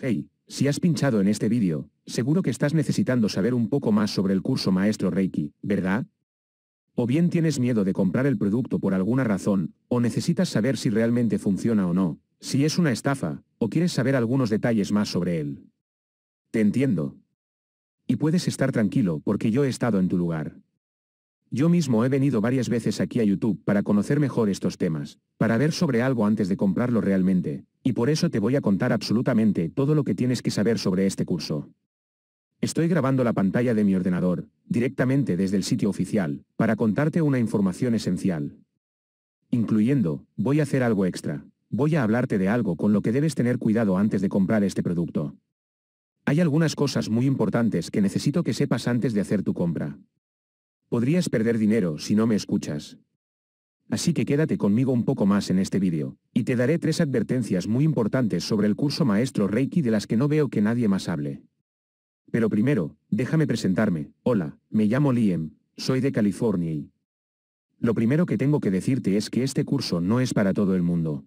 Hey, si has pinchado en este vídeo, seguro que estás necesitando saber un poco más sobre el curso Maestro Reiki, ¿verdad? O bien tienes miedo de comprar el producto por alguna razón, o necesitas saber si realmente funciona o no, si es una estafa, o quieres saber algunos detalles más sobre él. Te entiendo. Y puedes estar tranquilo porque yo he estado en tu lugar. Yo mismo he venido varias veces aquí a YouTube para conocer mejor estos temas, para ver sobre algo antes de comprarlo realmente, y por eso te voy a contar absolutamente todo lo que tienes que saber sobre este curso. Estoy grabando la pantalla de mi ordenador, directamente desde el sitio oficial, para contarte una información esencial. Incluyendo, voy a hacer algo extra. Voy a hablarte de algo con lo que debes tener cuidado antes de comprar este producto. Hay algunas cosas muy importantes que necesito que sepas antes de hacer tu compra. Podrías perder dinero si no me escuchas. Así que quédate conmigo un poco más en este vídeo, y te daré tres advertencias muy importantes sobre el curso maestro Reiki de las que no veo que nadie más hable. Pero primero, déjame presentarme, hola, me llamo Liam, soy de California y... Lo primero que tengo que decirte es que este curso no es para todo el mundo.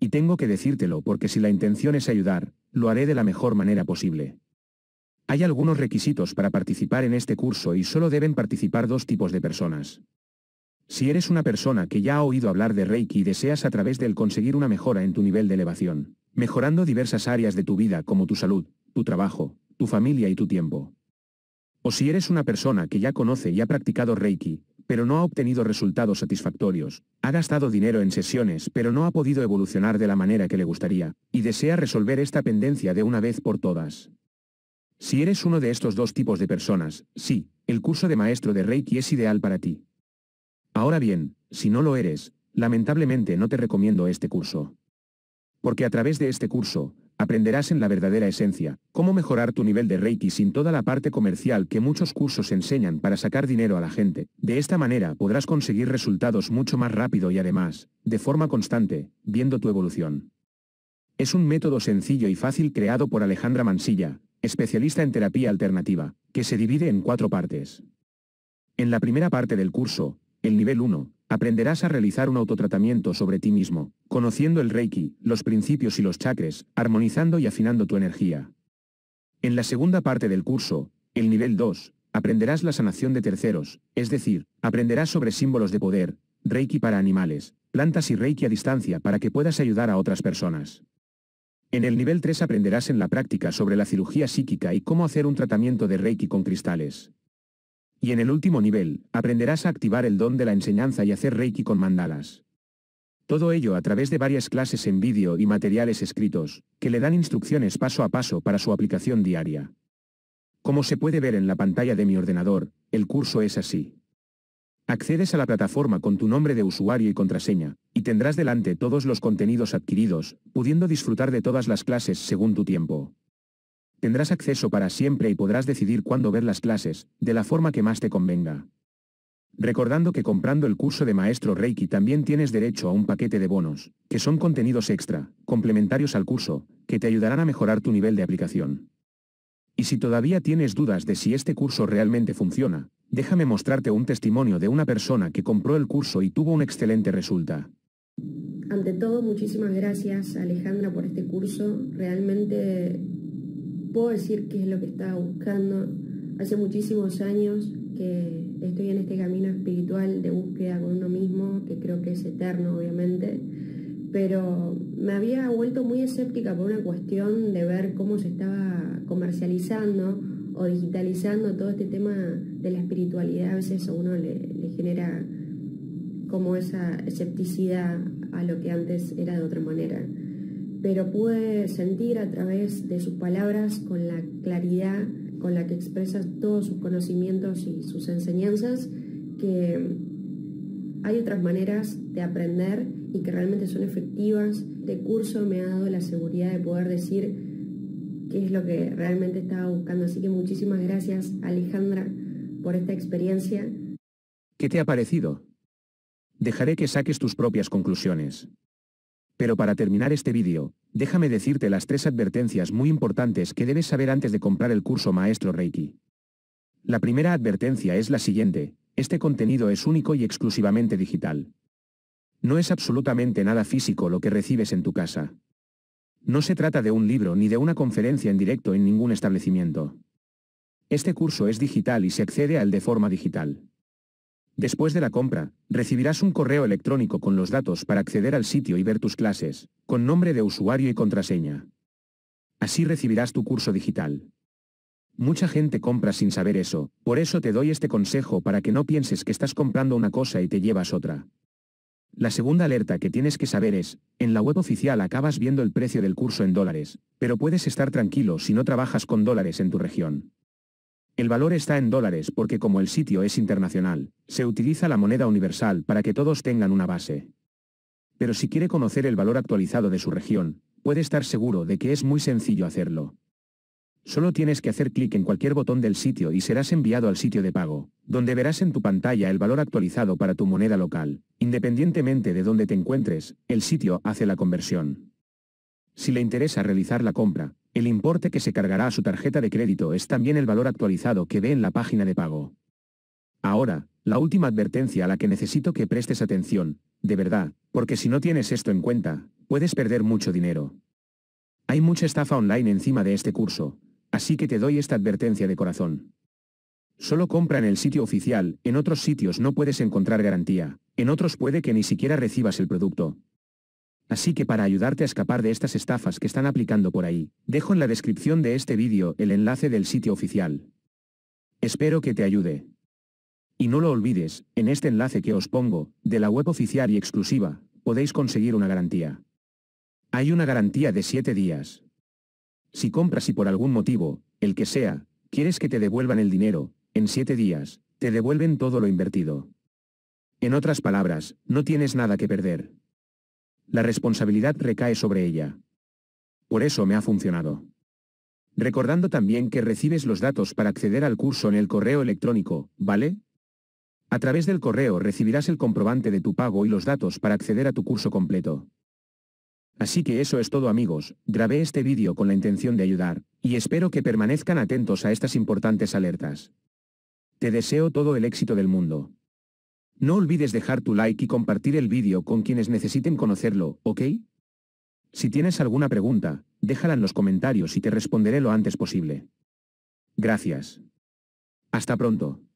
Y tengo que decírtelo porque si la intención es ayudar, lo haré de la mejor manera posible. Hay algunos requisitos para participar en este curso y solo deben participar dos tipos de personas. Si eres una persona que ya ha oído hablar de Reiki y deseas a través del conseguir una mejora en tu nivel de elevación, mejorando diversas áreas de tu vida como tu salud, tu trabajo, tu familia y tu tiempo. O si eres una persona que ya conoce y ha practicado Reiki, pero no ha obtenido resultados satisfactorios, ha gastado dinero en sesiones pero no ha podido evolucionar de la manera que le gustaría, y desea resolver esta pendencia de una vez por todas. Si eres uno de estos dos tipos de personas, sí, el curso de maestro de Reiki es ideal para ti. Ahora bien, si no lo eres, lamentablemente no te recomiendo este curso. Porque a través de este curso, aprenderás en la verdadera esencia, cómo mejorar tu nivel de Reiki sin toda la parte comercial que muchos cursos enseñan para sacar dinero a la gente. De esta manera podrás conseguir resultados mucho más rápido y además, de forma constante, viendo tu evolución. Es un método sencillo y fácil creado por Alejandra Mansilla, especialista en terapia alternativa, que se divide en cuatro partes. En la primera parte del curso, el nivel 1, aprenderás a realizar un autotratamiento sobre ti mismo, conociendo el Reiki, los principios y los chakras, armonizando y afinando tu energía. En la segunda parte del curso, el nivel 2, aprenderás la sanación de terceros, es decir, aprenderás sobre símbolos de poder, Reiki para animales, plantas y Reiki a distancia para que puedas ayudar a otras personas. En el nivel 3 aprenderás en la práctica sobre la cirugía psíquica y cómo hacer un tratamiento de Reiki con cristales. Y en el último nivel, aprenderás a activar el don de la enseñanza y hacer Reiki con mandalas. Todo ello a través de varias clases en vídeo y materiales escritos, que le dan instrucciones paso a paso para su aplicación diaria. Como se puede ver en la pantalla de mi ordenador, el curso es así. Accedes a la plataforma con tu nombre de usuario y contraseña, y tendrás delante todos los contenidos adquiridos, pudiendo disfrutar de todas las clases según tu tiempo. Tendrás acceso para siempre y podrás decidir cuándo ver las clases, de la forma que más te convenga. Recordando que comprando el curso de Maestro Reiki también tienes derecho a un paquete de bonos, que son contenidos extra, complementarios al curso, que te ayudarán a mejorar tu nivel de aplicación. Y si todavía tienes dudas de si este curso realmente funciona, Déjame mostrarte un testimonio de una persona que compró el curso y tuvo un excelente resulta. Ante todo, muchísimas gracias Alejandra por este curso. Realmente puedo decir que es lo que estaba buscando. Hace muchísimos años que estoy en este camino espiritual de búsqueda con uno mismo, que creo que es eterno, obviamente, pero me había vuelto muy escéptica por una cuestión de ver cómo se estaba comercializando o digitalizando todo este tema de la espiritualidad, a veces a uno le, genera como esa escepticidad a lo que antes era de otra manera. Pero pude sentir a través de sus palabras, con la claridad con la que expresa todos sus conocimientos y sus enseñanzas, que hay otras maneras de aprender y que realmente son efectivas. De curso me ha dado la seguridad de poder decir, que es lo que realmente estaba buscando. Así que muchísimas gracias, Alejandra, por esta experiencia. ¿Qué te ha parecido? Dejaré que saques tus propias conclusiones. Pero para terminar este vídeo, déjame decirte las tres advertencias muy importantes que debes saber antes de comprar el curso Maestro Reiki. La primera advertencia es la siguiente, este contenido es único y exclusivamente digital. No es absolutamente nada físico lo que recibes en tu casa. No se trata de un libro ni de una conferencia en directo en ningún establecimiento. Este curso es digital y se accede a él de forma digital. Después de la compra, recibirás un correo electrónico con los datos para acceder al sitio y ver tus clases, con nombre de usuario y contraseña. Así recibirás tu curso digital. Mucha gente compra sin saber eso, por eso te doy este consejo para que no pienses que estás comprando una cosa y te llevas otra. La segunda alerta que tienes que saber es, en la web oficial acabas viendo el precio del curso en dólares, pero puedes estar tranquilo si no trabajas con dólares en tu región. El valor está en dólares porque como el sitio es internacional, se utiliza la moneda universal para que todos tengan una base. Pero si quiere conocer el valor actualizado de su región, puede estar seguro de que es muy sencillo hacerlo. Solo tienes que hacer clic en cualquier botón del sitio y serás enviado al sitio de pago, donde verás en tu pantalla el valor actualizado para tu moneda local. Independientemente de dónde te encuentres, el sitio hace la conversión. Si le interesa realizar la compra, el importe que se cargará a su tarjeta de crédito es también el valor actualizado que ve en la página de pago. Ahora, la última advertencia a la que necesito que prestes atención, de verdad, porque si no tienes esto en cuenta, puedes perder mucho dinero. Hay mucha estafa online encima de este curso, Así que te doy esta advertencia de corazón. Solo compra en el sitio oficial, en otros sitios no puedes encontrar garantía, en otros puede que ni siquiera recibas el producto. Así que para ayudarte a escapar de estas estafas que están aplicando por ahí, dejo en la descripción de este vídeo el enlace del sitio oficial. Espero que te ayude. Y no lo olvides, en este enlace que os pongo, de la web oficial y exclusiva, podéis conseguir una garantía. Hay una garantía de 7 días, si compras y por algún motivo, el que sea, quieres que te devuelvan el dinero, en siete días, te devuelven todo lo invertido. En otras palabras, no tienes nada que perder. La responsabilidad recae sobre ella. Por eso me ha funcionado. Recordando también que recibes los datos para acceder al curso en el correo electrónico, ¿vale? A través del correo recibirás el comprobante de tu pago y los datos para acceder a tu curso completo. Así que eso es todo amigos, grabé este vídeo con la intención de ayudar, y espero que permanezcan atentos a estas importantes alertas. Te deseo todo el éxito del mundo. No olvides dejar tu like y compartir el vídeo con quienes necesiten conocerlo, ¿ok? Si tienes alguna pregunta, déjala en los comentarios y te responderé lo antes posible. Gracias. Hasta pronto.